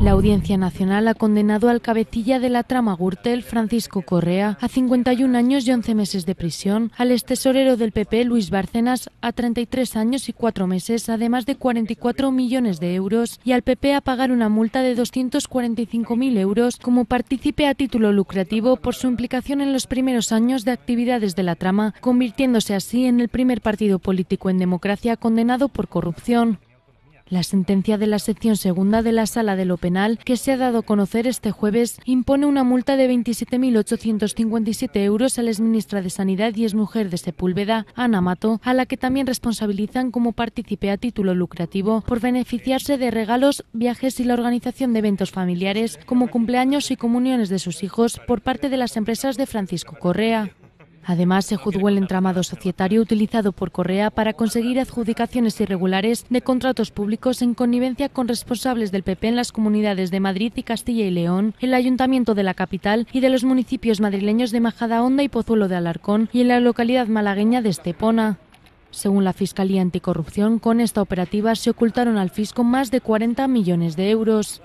La Audiencia Nacional ha condenado al cabecilla de la trama Gurtel Francisco Correa, a 51 años y 11 meses de prisión, al ex tesorero del PP, Luis Bárcenas, a 33 años y 4 meses, además de 44 millones de euros, y al PP a pagar una multa de 245.000 euros como partícipe a título lucrativo por su implicación en los primeros años de actividades de la trama, convirtiéndose así en el primer partido político en democracia condenado por corrupción. La sentencia de la sección segunda de la Sala de lo Penal, que se ha dado a conocer este jueves, impone una multa de 27.857 euros a la exministra de Sanidad y exmujer de Sepúlveda, Ana Mato, a la que también responsabilizan como partícipe a título lucrativo por beneficiarse de regalos, viajes y la organización de eventos familiares, como cumpleaños y comuniones de sus hijos, por parte de las empresas de Francisco Correa. Además, se juzgó el entramado societario utilizado por Correa para conseguir adjudicaciones irregulares de contratos públicos en connivencia con responsables del PP en las comunidades de Madrid y Castilla y León, el Ayuntamiento de la capital y de los municipios madrileños de Majadahonda y Pozuelo de Alarcón y en la localidad malagueña de Estepona. Según la Fiscalía Anticorrupción, con esta operativa se ocultaron al fisco más de 40 millones de euros.